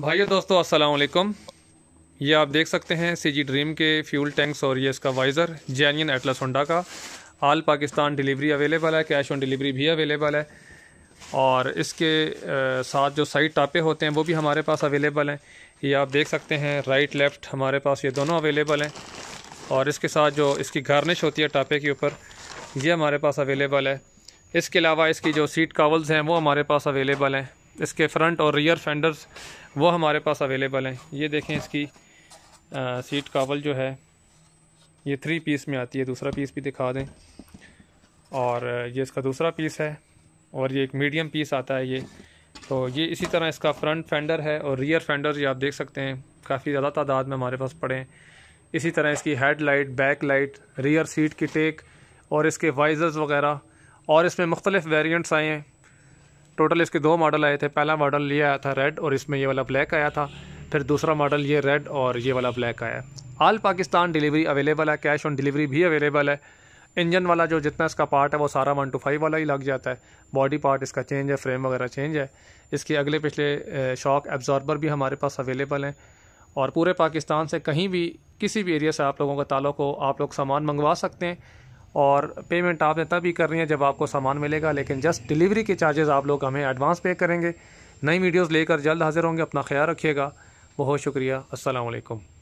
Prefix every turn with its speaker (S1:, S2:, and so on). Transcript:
S1: भाइयों दोस्तों अस्सलाम ये आप देख सकते हैं सी जी ड्रीम के फ्यूल टैंक्स और ये इसका वाइज़र जैनियन एटलस होंडा का आल पाकिस्तान डिलीवरी अवेलेबल है कैश ऑन डिलीवरी भी अवेलेबल है और इसके साथ जो साइड टापे होते हैं वो भी हमारे पास अवेलेबल हैं ये आप देख सकते हैं राइट लेफ़्ट हमारे पास ये दोनों अवेलेबल हैं और इसके साथ जो इसकी गार्निश होती है टापे के ऊपर ये हमारे पास अवेलेबल है इसके अलावा इसकी जो सीट कावल्स हैं वो हमारे पास अवेलेबल हैं इसके फ्रंट और रियर फेंडर्स वो हमारे पास अवेलेबल हैं ये देखें इसकी आ, सीट कावल जो है ये थ्री पीस में आती है दूसरा पीस भी दिखा दें और ये इसका दूसरा पीस है और ये एक मीडियम पीस आता है ये तो ये इसी तरह इसका फ्रंट फेंडर है और रियर फेंडर ये आप देख सकते हैं काफ़ी ज़्यादा तादाद में हमारे पास पड़े हैं इसी तरह इसकी head light back light rear seat की टेक और इसके वाइजर्स वगैरह और इसमें मुख्तलिफ़ वेरियंट्स आए हैं टोटल इसके दो मॉडल आए थे पहला मॉडल ये आया था रेड और इसमें ये वाला ब्लैक आया था फिर दूसरा मॉडल ये रेड और ये वाला ब्लैक आया आल पाकिस्तान डिलीवरी अवेलेबल है कैश ऑन डिलीवरी भी अवेलेबल है इंजन वाला जो जितना इसका पार्ट है वो सारा वन टू फाइव वाला ही लग जाता है बॉडी पार्ट इसका चेंज है फ्रेम वगैरह चेंज है इसके अगले पिछले शॉक एब्जॉर्बर भी हमारे पास अवेलेबल हैं और पूरे पाकिस्तान से कहीं भी किसी भी एरिया से आप लोगों का ताल्लुक हो आप लोग सामान मंगवा सकते हैं और पेमेंट आपने तभी करनी है जब आपको सामान मिलेगा लेकिन जस्ट डिलीवरी के चार्जेस आप लोग हमें एडवांस पे करेंगे नई वीडियोस लेकर जल्द हाजिर होंगे अपना ख्याल रखिएगा बहुत शुक्रिया असलकम